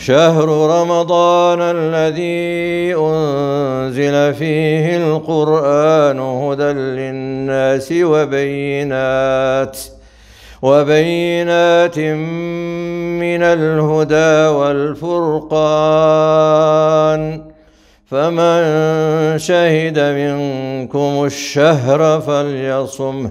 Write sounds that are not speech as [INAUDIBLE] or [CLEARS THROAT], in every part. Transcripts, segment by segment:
شهر رمضان الذي أنزل فيه القرآن هدى للناس وبينات وبينات من الهدى والفرقان فمن شهد منكم الشهر فليصمه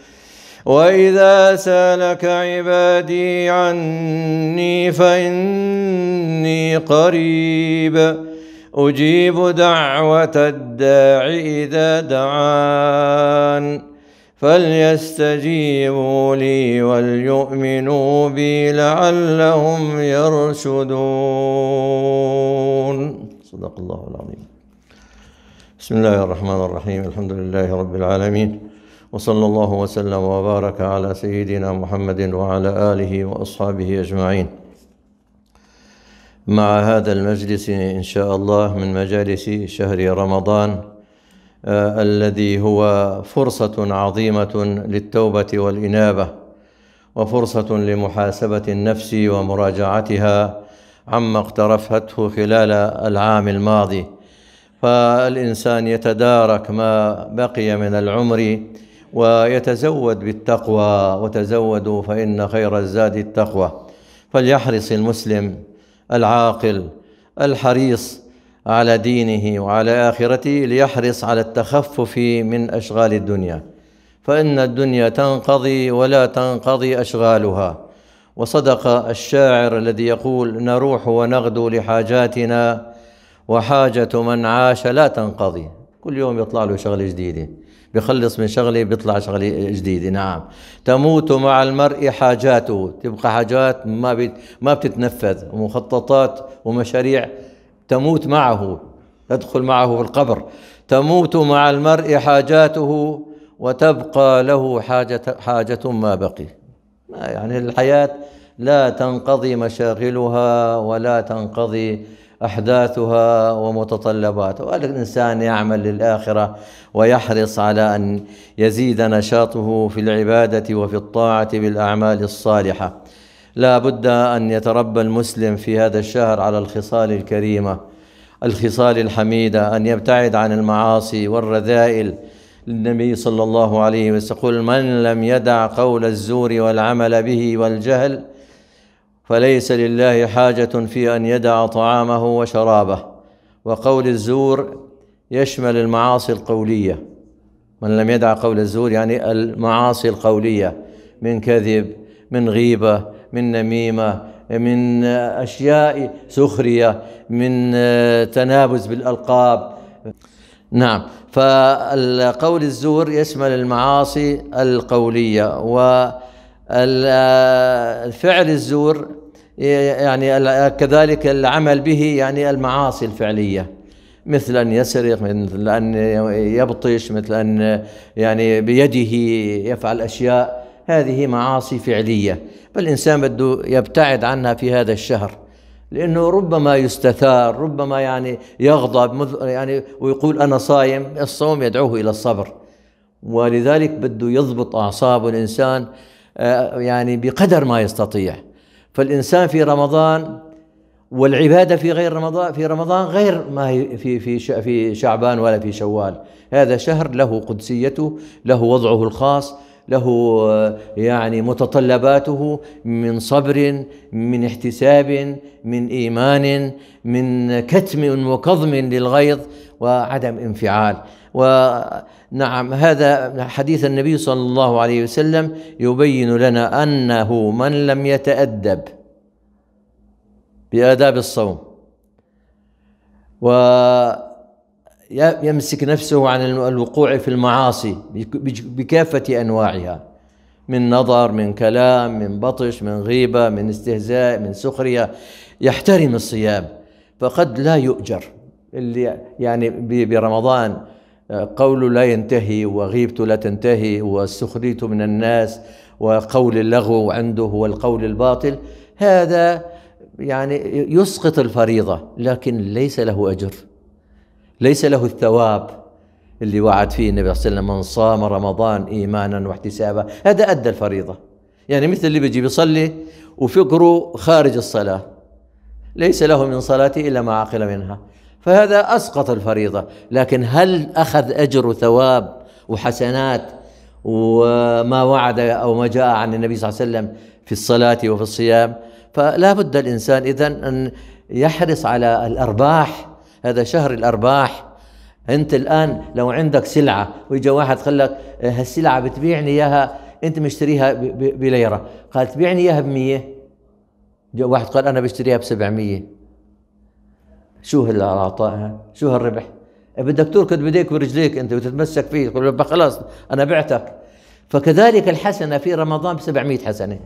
وإذا سالك عبادي عني فإني قريب أجيب دعوة الداع إذا دعان فليستجيبوا لي وليؤمنوا بي لعلهم يرشدون صدق الله العظيم بسم الله الرحمن الرحيم الحمد لله رب العالمين وصلى الله وسلم وبارك على سيدنا محمد وعلى آله وأصحابه أجمعين مع هذا المجلس إن شاء الله من مجالس شهر رمضان آه الذي هو فرصة عظيمة للتوبة والإنابة وفرصة لمحاسبة النفس ومراجعتها عما اقترفته خلال العام الماضي فالإنسان يتدارك ما بقي من العمر ويتزود بالتقوى وتزودوا فإن خير الزاد التقوى فليحرص المسلم العاقل الحريص على دينه وعلى آخرته ليحرص على التخفف من أشغال الدنيا فإن الدنيا تنقضي ولا تنقضي أشغالها وصدق الشاعر الذي يقول نروح ونغدو لحاجاتنا وحاجة من عاش لا تنقضي كل يوم يطلع له شغلة جديدة بخلص من شغله بيطلع شغله جديده نعم تموت مع المرء حاجاته تبقى حاجات ما بت... ما بتتنفذ ومخططات ومشاريع تموت معه تدخل معه في القبر تموت مع المرء حاجاته وتبقى له حاجة حاجة ما بقي يعني الحياة لا تنقضي مشاغلها ولا تنقضي أحداثها ومتطلباتها والإنسان يعمل للآخرة ويحرص على أن يزيد نشاطه في العبادة وفي الطاعة بالأعمال الصالحة لا بد أن يتربى المسلم في هذا الشهر على الخصال الكريمة الخصال الحميدة أن يبتعد عن المعاصي والرذائل للنبي صلى الله عليه وسلم من لم يدع قول الزور والعمل به والجهل فليس لله حاجة في أن يدع طعامه وشرابه وقول الزور يشمل المعاصي القولية من لم يدع قول الزور يعني المعاصي القولية من كذب من غيبة من نميمة من أشياء سخرية من تنابز بالألقاب نعم فقول الزور يشمل المعاصي القولية والفعل الزور يعني كذلك العمل به يعني المعاصي الفعليه مثل ان يسرق مثل ان يبطش مثل ان يعني بيده يفعل اشياء هذه معاصي فعليه فالانسان بده يبتعد عنها في هذا الشهر لانه ربما يستثار ربما يعني يغضب يعني ويقول انا صايم الصوم يدعوه الى الصبر ولذلك بده يضبط أعصاب الانسان آه، يعني بقدر ما يستطيع فالإنسان في رمضان والعبادة في غير رمضان في رمضان غير ما هي في في في شعبان ولا في شوال هذا شهر له قدسيته له وضعه الخاص له يعني متطلباته من صبر من احتساب من ايمان من كتم وكظم للغيظ وعدم انفعال و نعم هذا حديث النبي صلى الله عليه وسلم يبين لنا أنه من لم يتأدب بآداب الصوم ويمسك نفسه عن الوقوع في المعاصي بكافة أنواعها من نظر من كلام من بطش من غيبة من استهزاء من سخرية يحترم الصيام فقد لا يؤجر اللي يعني برمضان قول لا ينتهي وغيبته لا تنتهي وسخريته من الناس وقول اللغو عنده والقول الباطل هذا يعني يسقط الفريضة لكن ليس له أجر ليس له الثواب اللي وعد فيه النبي صلى الله عليه وسلم من صام رمضان إيمانا واحتسابا هذا أدى الفريضة يعني مثل اللي بيجي بيصلي وفكره خارج الصلاة ليس له من صلاته إلا ما عقل منها فهذا اسقط الفريضه لكن هل اخذ اجر وثواب وحسنات وما وعد او ما جاء عن النبي صلى الله عليه وسلم في الصلاه وفي الصيام فلا بد الانسان اذا ان يحرص على الارباح هذا شهر الارباح انت الان لو عندك سلعه ويجي واحد قال لك إيه، هالسلعه بتبيعني اياها انت مشتريها بليره قال تبيعني اياها ب 100 واحد قال انا بشتريها ب 700 شو هالعطاء شو هالربح إيه، بدك تركض بديك ورجليك انت وتتمسك فيه تقول خلاص انا بعتك فكذلك الحسنه في رمضان ب 700 حسنه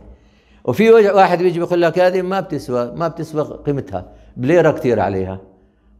وفي واحد بيجي بيقول لك هذه ما بتسوى ما بتسوى قيمتها بليره كثير عليها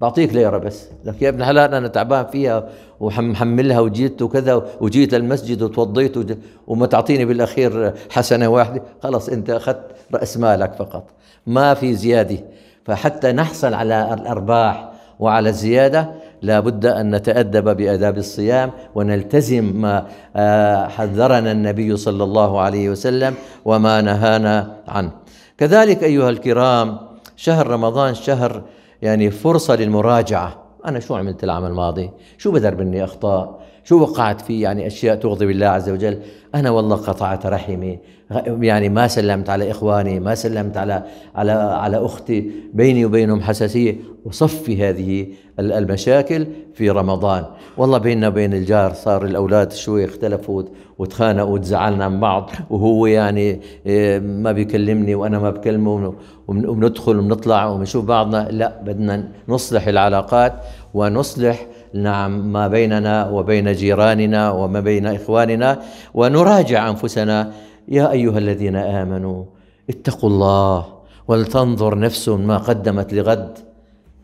بعطيك ليره بس لك يا ابن حلال انا تعبان فيها ومحملها وجيت وكذا وجيت للمسجد وتوضيت وما تعطيني بالاخير حسنه واحده خلص انت اخذت راس مالك فقط ما في زياده فحتى نحصل على الأرباح وعلى الزيادة لابد أن نتأدب بأداب الصيام ونلتزم ما آه، حذرنا النبي صلى الله عليه وسلم وما نهانا عنه كذلك أيها الكرام شهر رمضان شهر يعني فرصة للمراجعة أنا شو عملت العام الماضي شو بدر مني أخطاء شو وقعت فيه يعني أشياء تغضب الله عز وجل أنا والله قطعت رحمي يعني ما سلمت على إخواني ما سلمت على على على أختي بيني وبينهم حساسية وصفي هذه المشاكل في رمضان والله بيننا وبين الجار صار الأولاد شوي اختلفوا وتخانقوا وتزعلنا من بعض وهو يعني إيه، ما بيكلمني وأنا ما بكلمه وبندخل وبنطلع وبنشوف بعضنا لا بدنا نصلح العلاقات ونصلح نعم ما بيننا وبين جيراننا وما بين اخواننا ونراجع انفسنا يا ايها الذين امنوا اتقوا الله ولتنظر نفس ما قدمت لغد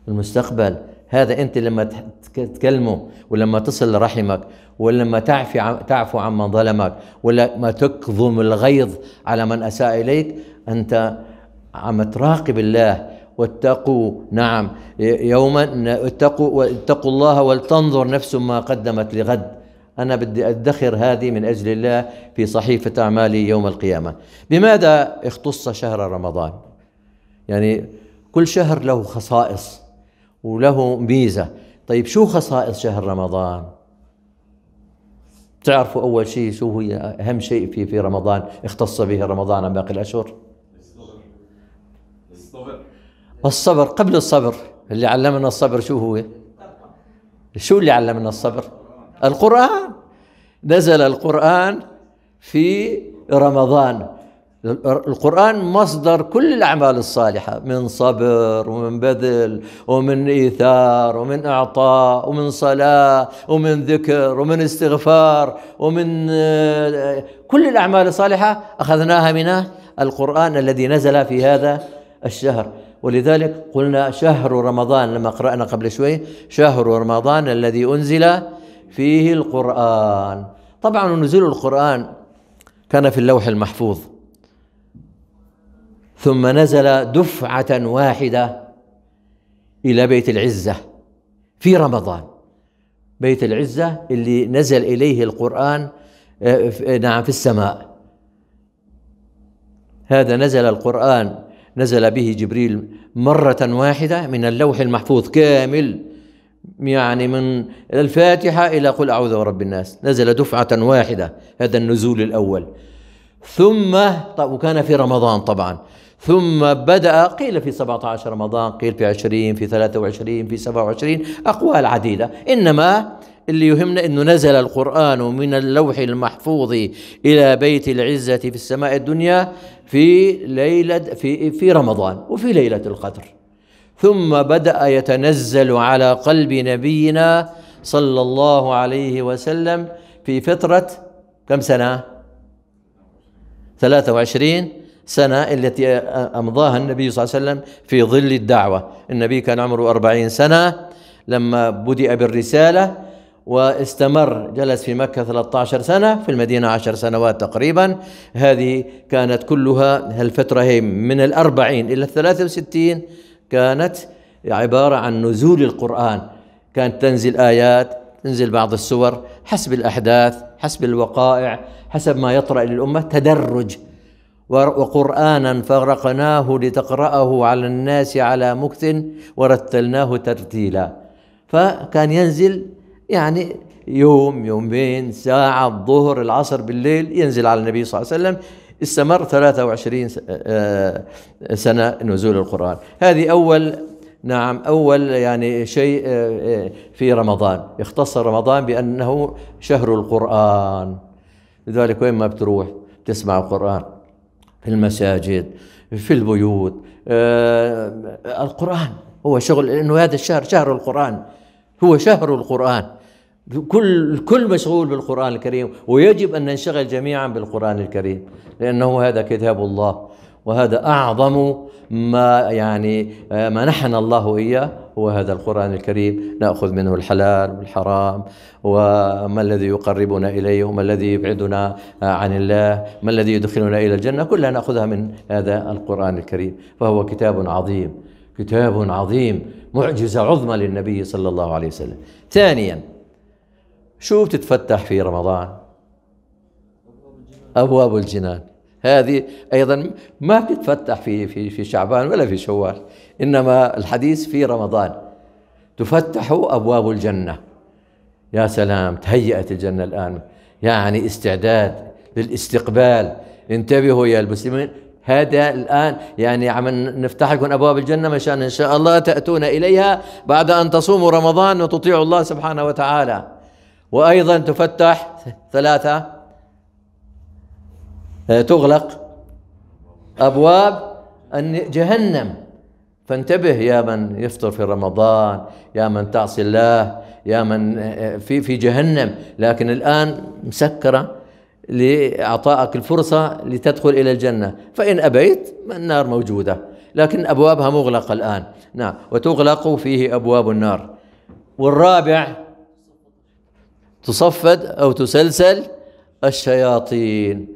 المستقبل هذا انت لما تكلمه ولما تصل لرحمك ولما تعفي تعفو عمن ظلمك ولما تكظم الغيظ على من اساء اليك انت عم تراقب الله واتقوا نعم يوما اتقوا اتقوا الله ولتنظر نفس ما قدمت لغد انا بدي ادخر هذه من اجل الله في صحيفه اعمالي يوم القيامه بماذا اختص شهر رمضان يعني كل شهر له خصائص وله ميزه طيب شو خصائص شهر رمضان تعرفوا اول شيء شو هي اهم شيء في في رمضان اختص به رمضان عن باقي الاشهر والصبر قبل الصبر اللي علمنا الصبر شو هو شو اللي علمنا الصبر القرآن نزل القرآن في رمضان القرآن مصدر كل الأعمال الصالحة من صبر ومن بذل ومن إيثار ومن إعطاء ومن صلاة ومن ذكر ومن استغفار ومن كل الأعمال الصالحة أخذناها من القرآن الذي نزل في هذا الشهر ولذلك قلنا شهر رمضان لما قرأنا قبل شوي شهر رمضان الذي أنزل فيه القرآن طبعا نزول القرآن كان في اللوح المحفوظ ثم نزل دفعة واحدة إلى بيت العزة في رمضان بيت العزة اللي نزل إليه القرآن آه، نعم في السماء هذا نزل القرآن نزل به جبريل مرة واحدة من اللوح المحفوظ كامل يعني من الفاتحة إلى قل أعوذ برب الناس نزل دفعة واحدة هذا النزول الأول ثم وكان في رمضان طبعا ثم بدأ قيل في 17 رمضان قيل في 20 في 23 في 27 أقوال عديدة إنما اللي يهمنا انه نزل القران من اللوح المحفوظ الى بيت العزه في السماء الدنيا في ليله في في رمضان وفي ليله القدر ثم بدا يتنزل على قلب نبينا صلى الله عليه وسلم في فتره كم سنه 23 سنة التي أمضاها النبي صلى الله عليه وسلم في ظل الدعوة النبي كان عمره أربعين سنة لما بدأ بالرسالة واستمر جلس في مكة 13 سنة في المدينة 10 سنوات تقريبا هذه كانت كلها الفترة هي من الأربعين إلى الثلاثة وستين كانت عبارة عن نزول القرآن كانت تنزل آيات تنزل بعض السور حسب الأحداث حسب الوقائع حسب ما يطرأ للأمة تدرج وقرآنا فرقناه لتقرأه على الناس على مكث ورتلناه ترتيلا فكان ينزل يعني يوم يومين ساعة الظهر العصر بالليل ينزل على النبي صلى الله عليه وسلم استمر 23 آه، سنة نزول القرآن هذه أول نعم أول يعني شيء آه، آه، في رمضان اختص رمضان بأنه شهر القرآن لذلك وين ما بتروح تسمع القرآن في المساجد في البيوت القرآن هو شغل لأنه هذا الشهر شهر القرآن هو شهر القرآن كل الكل مشغول بالقرآن الكريم ويجب أن ننشغل جميعا بالقرآن الكريم لأنه هذا كتاب الله وهذا أعظم ما يعني منحنا الله إياه هو هذا القرآن الكريم نأخذ منه الحلال والحرام وما الذي يقربنا إليه وما الذي يبعدنا عن الله ما الذي يدخلنا إلى الجنة كلها نأخذها من هذا القرآن الكريم فهو كتاب عظيم كتاب عظيم معجزة عظمى للنبي صلى الله عليه وسلم ثانيا شو بتتفتح في رمضان أبواب الجنان هذه أيضا ما بتتفتح في في في شعبان ولا في شوال إنما الحديث في رمضان تفتح أبواب الجنة يا سلام تهيأت الجنة الآن يعني استعداد للاستقبال انتبهوا يا المسلمين هذا الآن يعني عم نفتح لكم أبواب الجنة مشان إن شاء الله تأتون إليها بعد أن تصوموا رمضان وتطيعوا الله سبحانه وتعالى وأيضا تفتح ثلاثة آه، تغلق أبواب جهنم فانتبه يا من يفطر في رمضان يا من تعصي الله يا من آه، آه، في في جهنم لكن الآن مسكرة لإعطائك الفرصة لتدخل إلى الجنة فإن أبيت النار موجودة لكن أبوابها مغلقة الآن نعم وتغلق فيه أبواب النار والرابع تصفد أو تسلسل الشياطين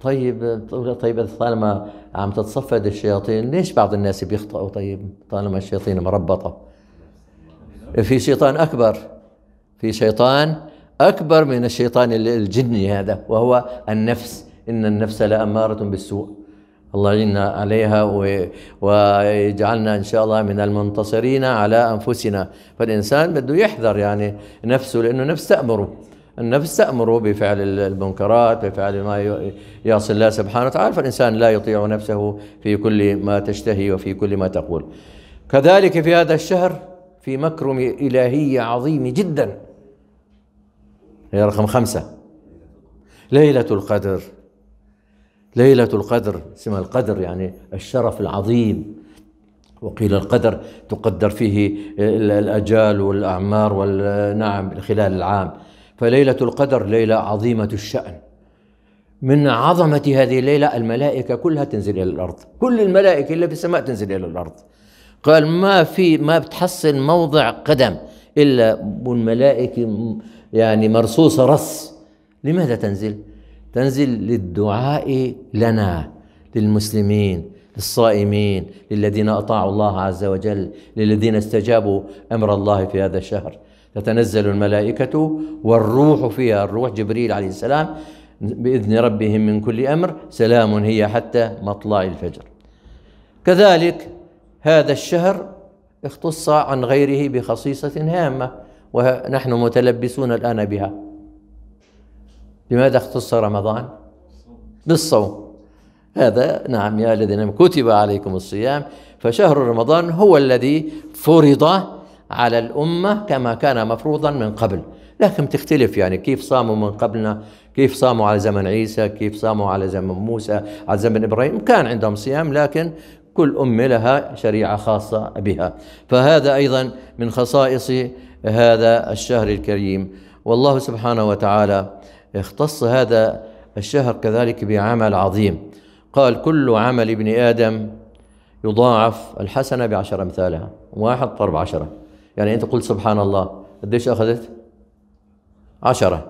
طيب طيب طالما عم تتصفد الشياطين ليش بعض الناس بيخطئوا طيب طالما الشياطين مربطة في شيطان أكبر في شيطان أكبر من الشيطان الجني هذا وهو النفس إن النفس لأمارة بالسوء الله يعيننا عليها ويجعلنا إن شاء الله من المنتصرين على أنفسنا فالإنسان بده يحذر يعني نفسه لأنه نفس تأمره النفس تأمر بفعل المنكرات بفعل ما يعصي الله سبحانه وتعالى فالإنسان لا يطيع نفسه في كل ما تشتهي وفي كل ما تقول كذلك في هذا الشهر في مكرم إلهية عظيمة جداً هي رقم خمسة ليلة القدر ليلة القدر اسمها القدر يعني الشرف العظيم وقيل القدر تقدر فيه الأجال والأعمار والنعم خلال العام فليلة القدر ليلة عظيمة الشأن من عظمة هذه الليلة الملائكة كلها تنزل إلى الأرض كل الملائكة اللي في السماء تنزل إلى الأرض قال ما في ما بتحصل موضع قدم إلا والملائكة يعني مرصوصة رص لماذا تنزل؟ تنزل للدعاء لنا للمسلمين للصائمين للذين اطاعوا الله عز وجل للذين استجابوا امر الله في هذا الشهر تتنزل الملائكه والروح فيها الروح جبريل عليه السلام باذن ربهم من كل امر سلام هي حتى مطلع الفجر كذلك هذا الشهر اختص عن غيره بخصيصه هامه ونحن متلبسون الآن بها لماذا اختص رمضان بالصوم هذا نعم يا الذين كتب عليكم الصيام فشهر رمضان هو الذي فرض على الأمة كما كان مفروضا من قبل لكن تختلف يعني كيف صاموا من قبلنا كيف صاموا على زمن عيسى كيف صاموا على زمن موسى على زمن إبراهيم كان عندهم صيام لكن كل أمة لها شريعة خاصة بها فهذا أيضا من خصائص هذا الشهر الكريم والله سبحانه وتعالى اختص هذا الشهر كذلك بعمل عظيم قال كل عمل ابن آدم يضاعف الحسنة بعشر أمثالها واحد ضرب عشرة يعني أنت قلت سبحان الله قديش أخذت عشرة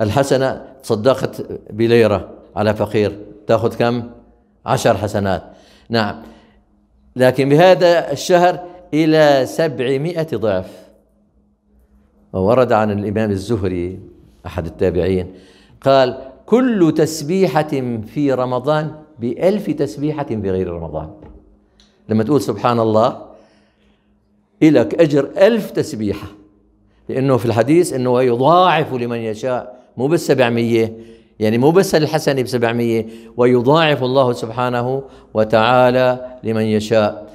الحسنة تصدقت بليرة على فقير تأخذ كم عشر حسنات نعم لكن بهذا الشهر إلى سبعمائة ضعف وورد عن الإمام الزهري أحد التابعين قال كل تسبيحة في رمضان بألف تسبيحة في غير رمضان لما تقول سبحان الله إلك أجر ألف تسبيحة لأنه في الحديث أنه يضاعف لمن يشاء مو بالسبعمية يعني مو بس الحسنة ب 700 ويضاعف الله سبحانه وتعالى لمن يشاء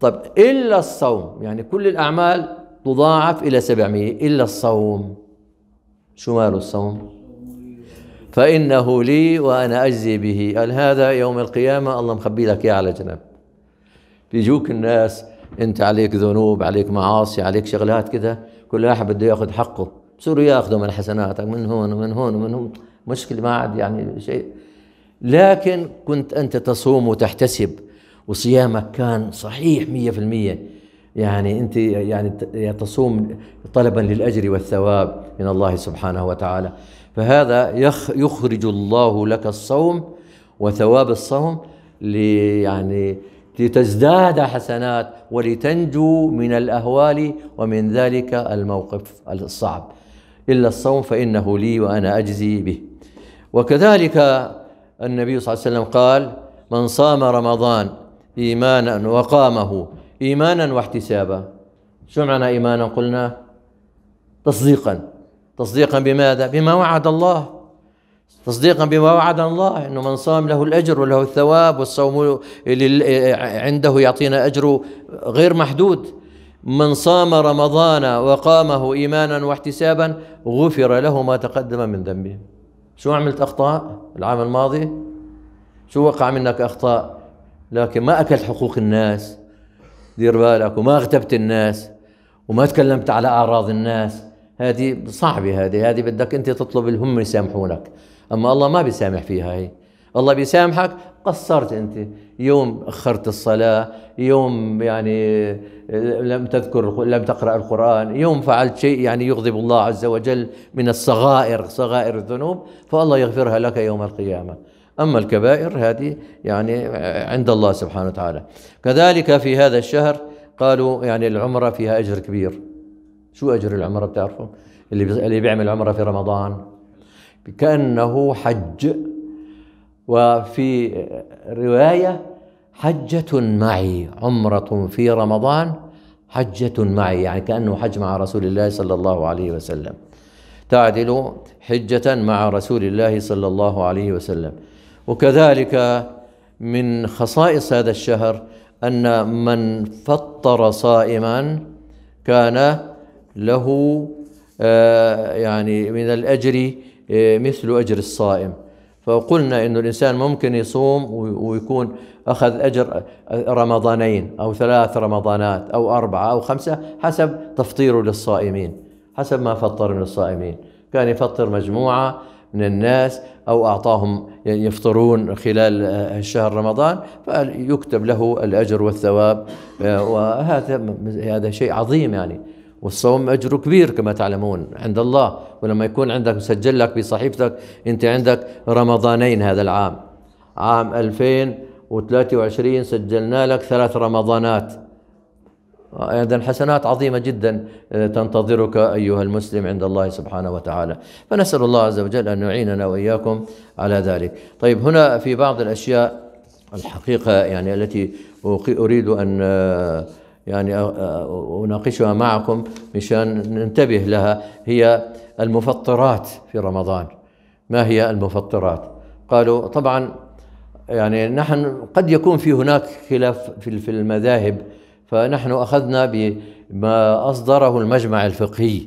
طب إلا الصوم يعني كل الأعمال تضاعف إلى 700 إلا الصوم شو ماله الصوم فإنه لي وأنا أجزي به قال هذا يوم القيامة الله مخبي لك إياه على جنب بيجوك الناس أنت عليك ذنوب عليك معاصي عليك شغلات كده كل واحد بده ياخذ حقه بصيروا ياخذوا من حسناتك من هون ومن هون ومن هون مشكلة ما عاد يعني شيء لكن كنت أنت تصوم وتحتسب وصيامك كان صحيح مية في المية يعني أنت يعني, يعني تصوم طلبا للأجر والثواب من الله سبحانه وتعالى فهذا يخرج الله لك الصوم وثواب الصوم لي يعني لتزداد حسنات ولتنجو من الأهوال ومن ذلك الموقف الصعب إلا الصوم فإنه لي وأنا أجزي به وكذلك النبي صلى الله عليه وسلم قال من صام رمضان إيمانا وقامه إيمانا واحتسابا شو معنى إيمانا قلنا تصديقا تصديقا بماذا بما وعد الله تصديقا بما وعد الله انه من صام له الاجر وله الثواب والصوم عنده يعطينا اجر غير محدود من صام رمضان وقامه ايمانا واحتسابا غفر له ما تقدم من ذنبه شو عملت اخطاء العام الماضي شو وقع منك اخطاء لكن ما اكلت حقوق الناس دير بالك وما اغتبت الناس وما تكلمت على اعراض الناس هذه صعبه هذه هذه بدك انت تطلب الهم يسامحونك اما الله ما بيسامح فيها هي الله بيسامحك قصرت انت يوم اخرت الصلاه يوم يعني آه، لم تذكر لم تقرا القران يوم فعلت شيء يعني يغضب الله عز وجل من الصغائر صغائر الذنوب فالله يغفرها لك يوم القيامه اما الكبائر هذه يعني آه، عند الله سبحانه وتعالى كذلك في هذا الشهر قالوا يعني العمره فيها اجر كبير شو اجر العمره بتعرفوا اللي اللي بيعمل عمره في رمضان كانه حج وفي رواية حجة معي عمرة في رمضان حجة معي يعني كأنه حج مع رسول الله صلى الله عليه وسلم تعدل حجة مع رسول الله صلى الله عليه وسلم وكذلك من خصائص هذا الشهر أن من فطر صائما كان له آه، يعني من الأجر آه، مثل أجر الصائم فقلنا انه الانسان ممكن يصوم ويكون اخذ اجر رمضانين او ثلاث رمضانات او اربعه او خمسه حسب تفطيره للصائمين حسب ما فطر من الصائمين كان يفطر مجموعه من الناس او اعطاهم يفطرون خلال الشهر رمضان فيكتب له الاجر والثواب آه، وهذا هذا شيء عظيم يعني والصوم أجره كبير كما تعلمون عند الله ولما يكون عندك مسجل لك بصحيفتك أنت عندك رمضانين هذا العام عام 2023 سجلنا لك ثلاث رمضانات إذا حسنات عظيمة جدا تنتظرك أيها المسلم عند الله سبحانه وتعالى فنسأل الله عز وجل أن يعيننا وإياكم على ذلك طيب هنا في بعض الأشياء الحقيقة يعني التي أريد أن يعني أناقشها معكم مشان ننتبه لها هي المفطرات في رمضان ما هي المفطرات قالوا طبعا يعني نحن قد يكون في هناك خلاف في المذاهب فنحن أخذنا بما أصدره المجمع الفقهي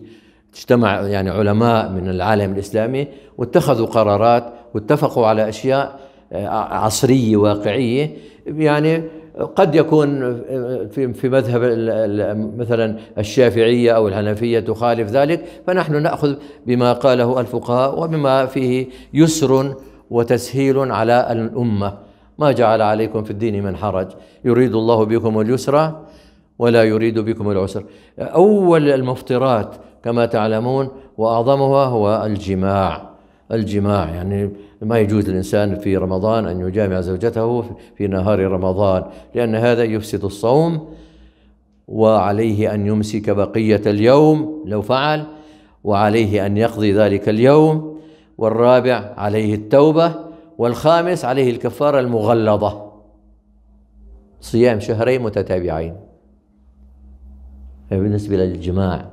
اجتمع يعني علماء من العالم الإسلامي واتخذوا قرارات واتفقوا على أشياء آه، عصرية واقعية يعني قد يكون في في مذهب مثلا الشافعيه او الحنفيه تخالف ذلك فنحن ناخذ بما قاله الفقهاء وبما فيه يسر وتسهيل على الامه ما جعل عليكم في الدين من حرج يريد الله بكم اليسر ولا يريد بكم العسر اول المفطرات كما تعلمون واعظمها هو الجماع الجماع يعني ما يجوز للإنسان في رمضان أن يجامع زوجته في نهار رمضان لأن هذا يفسد الصوم وعليه أن يمسك بقية اليوم لو فعل وعليه أن يقضي ذلك اليوم والرابع عليه التوبة والخامس عليه الكفارة المغلظة صيام شهرين متتابعين بالنسبة للجماع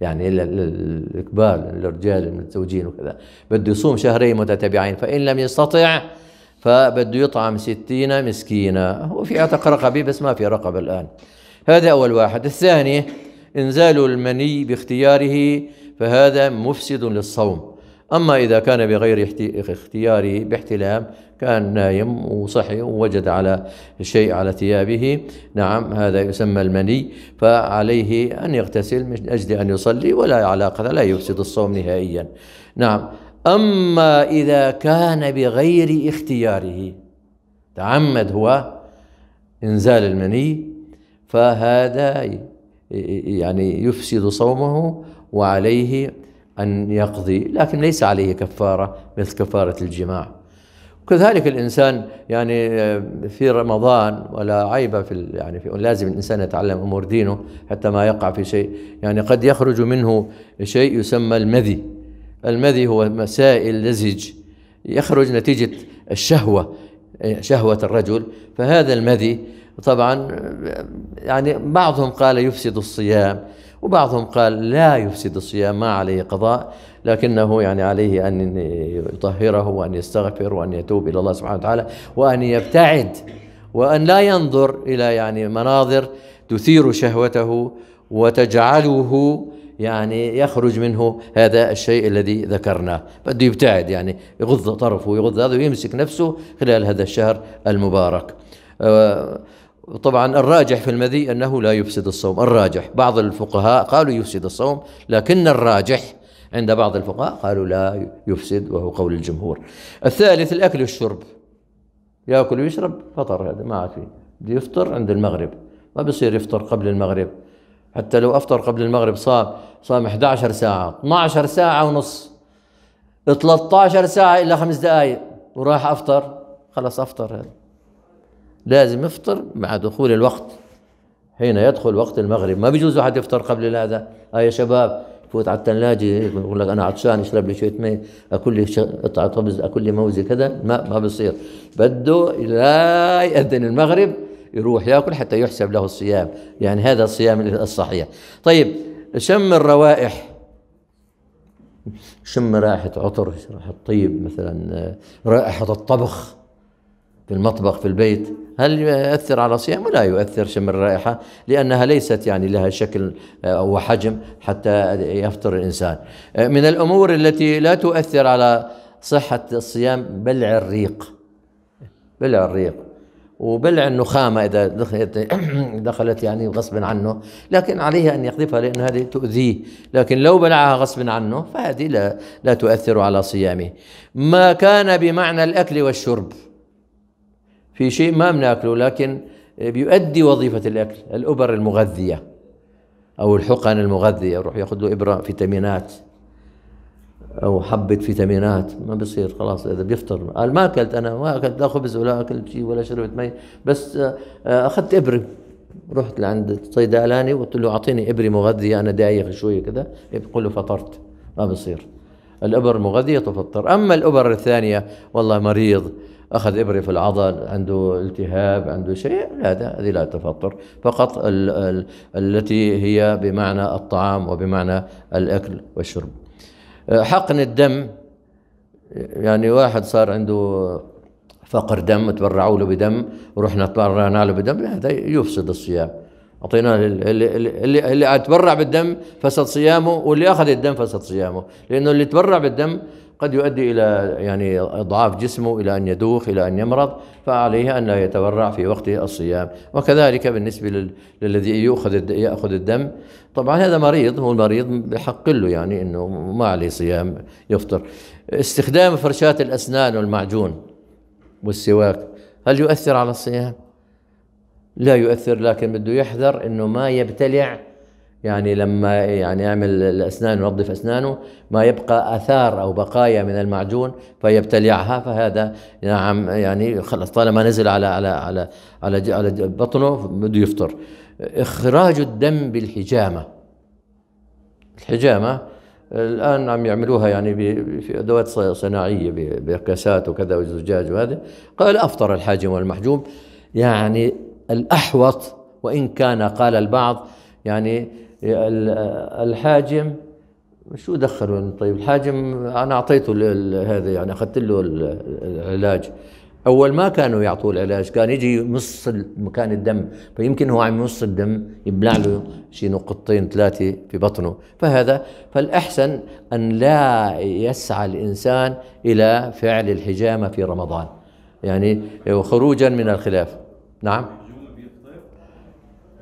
يعني للكبار الكبار الرجال المتزوجين وكذا بده يصوم شهرين متتابعين فان لم يستطع فبده يطعم ستين مسكينا وفي عتق رقبه بس ما في رقبه الان هذا اول واحد الثاني انزال المني باختياره فهذا مفسد للصوم أما إذا كان بغير اختياره باحتلام كان نايم وصحي ووجد على شيء على ثيابه نعم هذا يسمى المني فعليه أن يغتسل من أجل أن يصلي ولا علاقة لا يفسد الصوم نهائيا نعم أما إذا كان بغير اختياره تعمد هو إنزال المني فهذا يعني يفسد صومه وعليه أن يقضي لكن ليس عليه كفارة مثل كفارة الجماع وكذلك الإنسان يعني آه، في رمضان ولا عيب في يعني في لازم الإنسان يتعلم أمور دينه حتى ما يقع في شيء يعني قد يخرج منه شيء يسمى المذي المذي هو مسائل لزج يخرج نتيجة الشهوة آه، شهوة الرجل فهذا المذي طبعا آه، يعني بعضهم قال يفسد الصيام وبعضهم قال لا يفسد الصيام ما عليه قضاء لكنه يعني عليه أن يطهره وأن يستغفر وأن يتوب إلى الله سبحانه وتعالى وأن يبتعد وأن لا ينظر إلى يعني مناظر تثير شهوته وتجعله يعني يخرج منه هذا الشيء الذي ذكرناه بده يبتعد يعني يغض طرفه ويغض هذا ويمسك نفسه خلال هذا الشهر المبارك آه، طبعا الراجح في المذي أنه لا يفسد الصوم الراجح بعض الفقهاء قالوا يفسد الصوم لكن الراجح عند بعض الفقهاء قالوا لا يفسد وهو قول الجمهور الثالث الأكل والشرب يأكل ويشرب فطر هذا ما عاد فيه بده يفطر عند المغرب ما بيصير يفطر قبل المغرب حتى لو أفطر قبل المغرب صام صام 11 ساعة 12 ساعة ونص 13 ساعة إلا خمس دقائق وراح أفطر خلاص أفطر هذا لازم يفطر مع دخول الوقت حين يدخل وقت المغرب ما بيجوز واحد يفطر قبل هذا آه يا شباب فوت على الثلاجة يقول لك أنا عطشان اشرب لي شوية مي أكل لي قطعة خبز أكل لي موزة كذا ما ما بصير بده لا يأذن المغرب يروح ياكل حتى يحسب له الصيام يعني هذا الصيام الصحيح طيب شم الروائح شم رائحة عطر رائحة طيب مثلا آه، رائحة الطبخ في المطبخ في البيت هل يؤثر على صيامه؟ لا يؤثر شم الرائحة لأنها ليست يعني لها شكل آه، أو حجم حتى يفطر الإنسان آه، من الأمور التي لا تؤثر على صحة الصيام بلع الريق بلع الريق وبلع النخامة إذا دخلت, [CLEARS THROAT] دخلت يعني غصبا عنه لكن عليه أن يقذفها لأن هذه تؤذيه لكن لو بلعها غصبا عنه فهذه لا, لا تؤثر على صيامه ما كان بمعنى الأكل والشرب في شيء ما بناكله لكن بيؤدي وظيفة الأكل الأبر المغذية أو الحقن المغذية روح ياخذ له إبرة فيتامينات أو حبة فيتامينات ما بصير خلاص إذا بيفطر قال ما أكلت أنا ما أكلت لا خبز ولا أكلت شيء ولا شربت مي بس آه، آه، أخذت إبرة رحت لعند الصيدلاني وقلت له أعطيني إبرة مغذية أنا دايخ شوية كذا يقول له فطرت ما بصير الإبر المغذية تفطر أما الإبر الثانية والله مريض أخذ إبرة في العضل عنده التهاب عنده شيء لا هذه لا تفطر فقط الـ الـ التي هي بمعنى الطعام وبمعنى الأكل والشرب حقن الدم يعني واحد صار عنده فقر دم تبرعوا له بدم ورحنا تبرعنا له بدم هذا يفسد الصيام اعطيناه اللي اللي اللي تبرع بالدم فسد صيامه واللي اخذ الدم فسد صيامه لانه اللي تبرع بالدم قد يؤدي إلى يعني إضعاف جسمه إلى أن يدوخ إلى أن يمرض فعليه أن لا يتبرع في وقت الصيام وكذلك بالنسبة للذي يؤخذ يأخذ الدم طبعا هذا مريض هو المريض بحق له يعني أنه ما عليه صيام يفطر استخدام فرشاة الأسنان والمعجون والسواك هل يؤثر على الصيام؟ لا يؤثر لكن بده يحذر أنه ما يبتلع يعني لما يعني يعمل الأسنان ينظف أسنانه ما يبقى أثار أو بقايا من المعجون فيبتلعها فهذا نعم يعني خلص طالما نزل على على على على, على بطنه بده يفطر إخراج الدم بالحجامة الحجامة الآن عم يعملوها يعني في أدوات صناعية بقياسات وكذا وزجاج وهذا قال أفطر الحاجم والمحجوم يعني الأحوط وإن كان قال البعض يعني الحاجم شو دخلوا طيب الحاجم انا اعطيته هذا يعني اخذت له العلاج اول ما كانوا يعطوه العلاج كان يجي يمص مكان الدم فيمكن هو عم يمص الدم يبلع له شي نقطتين ثلاثه في بطنه فهذا فالاحسن ان لا يسعى الانسان الى فعل الحجامه في رمضان يعني خروجا من الخلاف نعم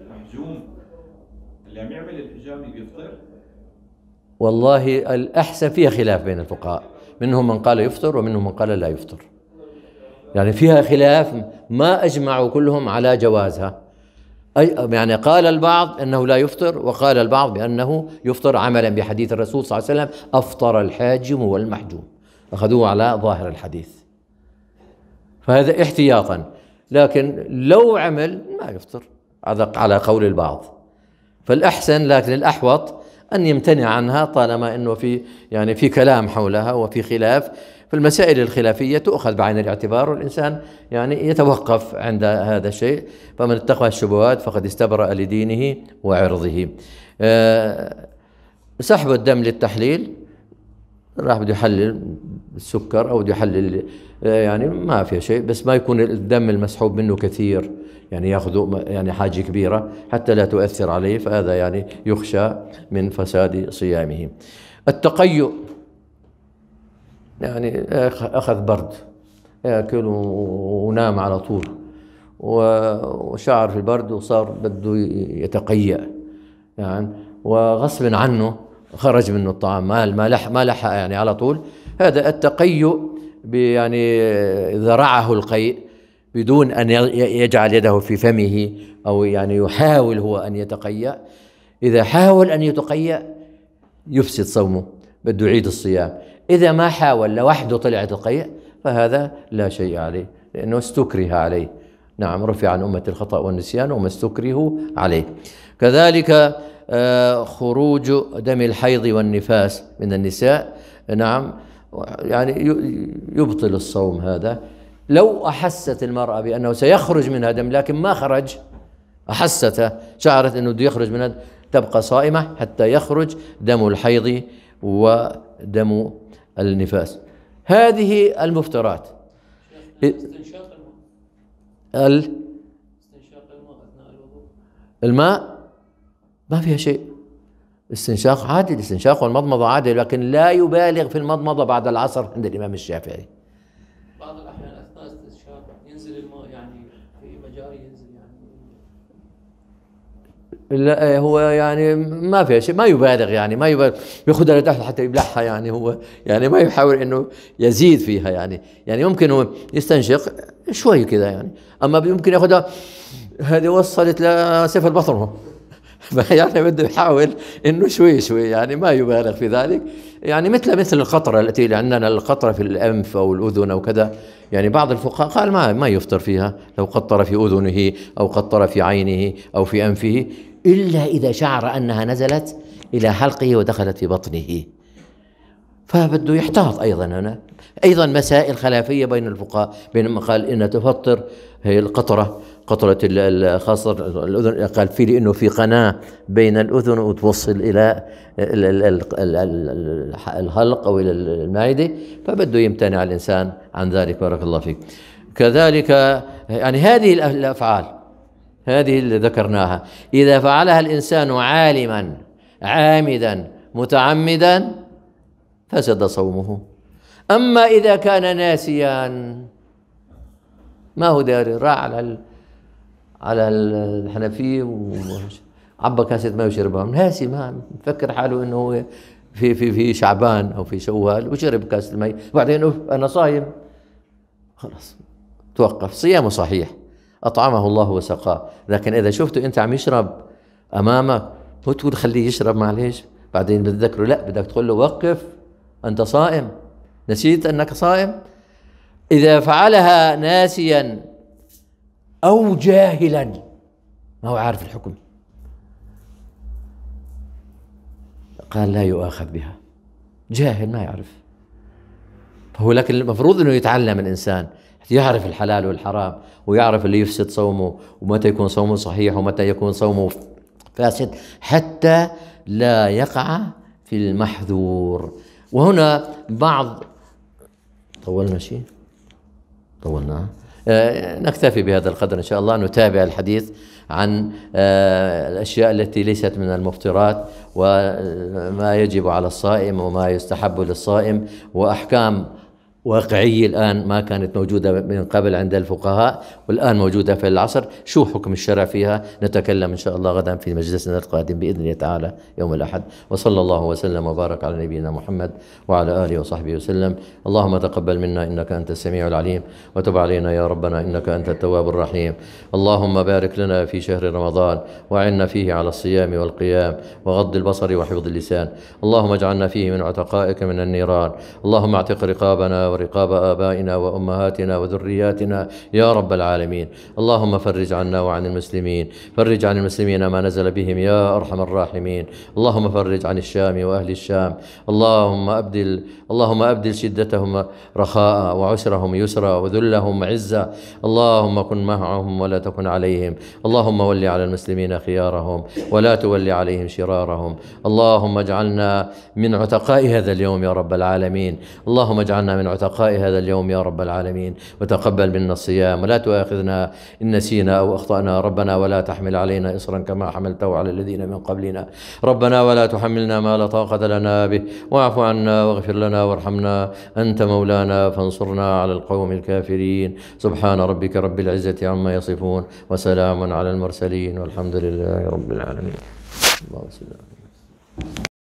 الحجوم اللي عم يعمل الحجامي بيفطر والله الأحسن فيها خلاف بين الفقهاء منهم من قال يفطر ومنهم من قال لا يفطر يعني فيها خلاف ما أجمعوا كلهم على جوازها يعني قال البعض انه لا يفطر وقال البعض بانه يفطر عملا بحديث الرسول صلى الله عليه وسلم افطر الحاجم والمحجوم اخذوه على ظاهر الحديث فهذا احتياطا لكن لو عمل ما يفطر هذا على قول البعض فالأحسن لكن الأحوط أن يمتنع عنها طالما أنه في يعني في كلام حولها وفي خلاف فالمسائل الخلافية تؤخذ بعين الاعتبار والإنسان يعني يتوقف عند هذا الشيء فمن اتقى الشبهات فقد استبرأ لدينه وعرضه آه، سحب الدم للتحليل راح بده يحلل السكر أو بده يحلل آه، يعني ما فيها شيء بس ما يكون الدم المسحوب منه كثير يعني ياخذوا يعني حاجة كبيرة حتى لا تؤثر عليه فهذا يعني يخشى من فساد صيامه التقيؤ يعني أخذ برد ياكل ونام على طول وشعر في البرد وصار بده يتقيأ يعني وغصب عنه خرج منه الطعام ما ما لح ما لحق يعني على طول هذا التقيؤ يعني ذرعه القيء بدون أن يجعل يده في فمه أو يعني يحاول هو أن يتقيأ إذا حاول أن يتقيأ يفسد صومه بده يعيد الصيام إذا ما حاول لوحده طلع يتقيأ فهذا لا شيء عليه لأنه استكره عليه نعم رفع عن أمة الخطأ والنسيان وما استكرهوا عليه كذلك آه، خروج دم الحيض والنفاس من النساء نعم يعني يبطل الصوم هذا لو أحست المرأة بأنه سيخرج منها دم لكن ما خرج أحسته شعرت أنه بده يخرج من تبقى صائمة حتى يخرج دم الحيض ودم النفاس هذه المفترات استنشاق الماء الماء ما فيها شيء استنشاق عادي الاستنشاق والمضمضة عادي لكن لا يبالغ في المضمضة بعد العصر عند الإمام الشافعي بعض لا إيه، هو يعني ما فيها شيء ما يبالغ يعني ما يبالغ بياخذها لتحت حتى يبلعها يعني هو يعني ما يحاول انه يزيد فيها يعني يعني ممكن هو يستنشق شوي كذا يعني اما ممكن ياخذها هذه وصلت لسفل بطنه [LAUGHS] يعني بده يحاول انه شوي شوي يعني ما يبالغ في ذلك يعني مثل مثل القطره التي عندنا القطره في الانف او الاذن او كذا يعني بعض الفقهاء قال ما ما يفطر فيها لو قطر في اذنه او قطر في عينه او في انفه إلا إذا شعر أنها نزلت إلى حلقه ودخلت في بطنه فبده يحتاط أيضا هنا أيضا مسائل خلافية بين الفقهاء بينما قال إن تفطر هي القطرة قطرة خاصة الأذن قال في لأنه في قناة بين الأذن وتوصل إلى الحلق أو إلى المعدة فبده يمتنع الإنسان عن ذلك بارك الله فيك كذلك يعني هذه الأفعال هذه اللي ذكرناها إذا فعلها الإنسان عالما عامدا متعمدا فسد صومه أما إذا كان ناسيا ما هو داري راح على ال... على الحنفية وعبى كاسة ما وشربها ناسي ما مفكر حاله انه هو في في في شعبان او في شوال وشرب كاسة المي وبعدين انا صايم خلاص توقف صيامه صحيح أطعمه الله وسقاه لكن إذا شفته أنت عم يشرب أمامك مو تقول خليه يشرب معليش بعدين بتذكره لا بدك تقول له وقف أنت صائم نسيت أنك صائم إذا فعلها ناسيا أو جاهلا ما هو عارف الحكم قال لا يؤاخذ بها جاهل ما يعرف هو لكن المفروض انه يتعلم الانسان يعرف الحلال والحرام ويعرف اللي يفسد صومه ومتى يكون صومه صحيح ومتى يكون صومه فاسد حتى لا يقع في المحذور وهنا بعض طولنا شيء طولنا آه نكتفي بهذا القدر ان شاء الله نتابع الحديث عن آه الاشياء التي ليست من المفطرات وما يجب على الصائم وما يستحب للصائم واحكام واقعية الآن ما كانت موجودة من قبل عند الفقهاء والآن موجودة في العصر شو حكم الشرع فيها نتكلم إن شاء الله غدا في مجلسنا القادم بإذن الله تعالى يوم الأحد وصلى الله وسلم وبارك على نبينا محمد وعلى آله وصحبه وسلم اللهم تقبل منا إنك أنت السميع العليم وتب علينا يا ربنا إنك أنت التواب الرحيم اللهم بارك لنا في شهر رمضان وعنا فيه على الصيام والقيام وغض البصر وحفظ اللسان اللهم اجعلنا فيه من عتقائك من النيران اللهم اعتق رقابنا ورقاب آبائنا وأمهاتنا وذرياتنا يا رب العالمين اللهم فرج عنا وعن المسلمين فرج عن المسلمين ما نزل بهم يا أرحم الراحمين اللهم فرج عن الشام وأهل الشام اللهم أبدل اللهم أبدل شدتهم رخاء وعسرهم يسرا وذلهم عزة اللهم كن معهم ولا تكن عليهم اللهم ول على المسلمين خيارهم ولا تول عليهم شرارهم اللهم اجعلنا من عتقاء هذا اليوم يا رب العالمين اللهم اجعلنا من عتقاء وتقاء هذا اليوم يا رب العالمين وتقبل منا الصيام ولا تؤاخذنا إن نسينا أو أخطأنا ربنا ولا تحمل علينا إصرا كما حملته على الذين من قبلنا ربنا ولا تحملنا ما لا طاقة لنا به واعف عنا واغفر لنا وارحمنا أنت مولانا فانصرنا على القوم الكافرين سبحان ربك رب العزة عما يصفون وسلام على المرسلين والحمد لله رب العالمين الله وسلم